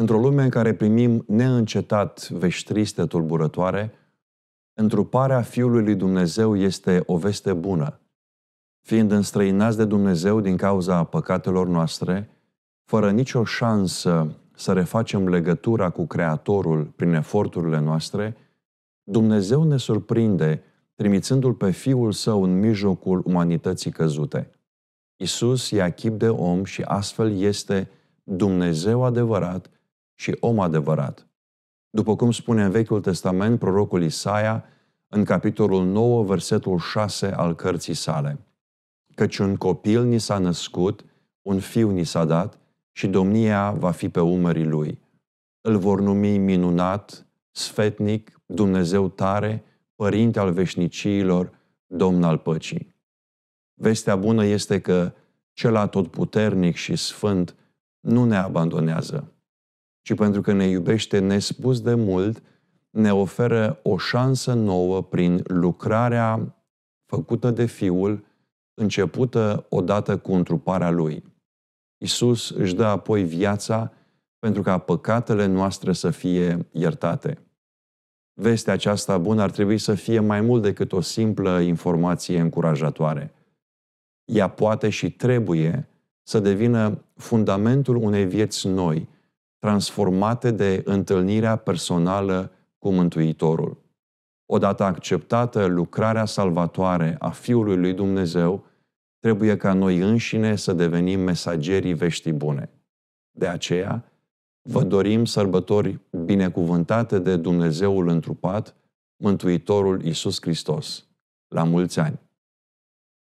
într-o lume în care primim neîncetat vești triste, tulburătoare, întruparea Fiului lui Dumnezeu este o veste bună, fiind înstrăinați de Dumnezeu din cauza păcatelor noastre, fără nicio șansă să refacem legătura cu Creatorul prin eforturile noastre, Dumnezeu ne surprinde trimițându-L pe Fiul Său în mijlocul umanității căzute. Isus ia chip de om și astfel este Dumnezeu adevărat și om adevărat. După cum spune în Vechiul Testament prorocul Isaia, în capitolul 9, versetul 6 al cărții sale. Căci un copil ni s-a născut, un fiu ni s-a dat și domnia va fi pe umării lui. Îl vor numi minunat, sfetnic, Dumnezeu tare, părinte al veșnicilor, domn al păcii. Vestea bună este că cel atotputernic și sfânt nu ne abandonează, ci pentru că ne iubește nespus de mult, ne oferă o șansă nouă prin lucrarea făcută de Fiul, începută odată cu întruparea Lui. Isus își dă apoi viața pentru ca păcatele noastre să fie iertate. Vestea aceasta bună ar trebui să fie mai mult decât o simplă informație încurajatoare. Ea poate și trebuie să devină fundamentul unei vieți noi – transformate de întâlnirea personală cu Mântuitorul. Odată acceptată lucrarea salvatoare a Fiului lui Dumnezeu, trebuie ca noi înșine să devenim mesagerii veștii bune. De aceea, vă dorim sărbători binecuvântate de Dumnezeul întrupat, Mântuitorul Isus Hristos. La mulți ani!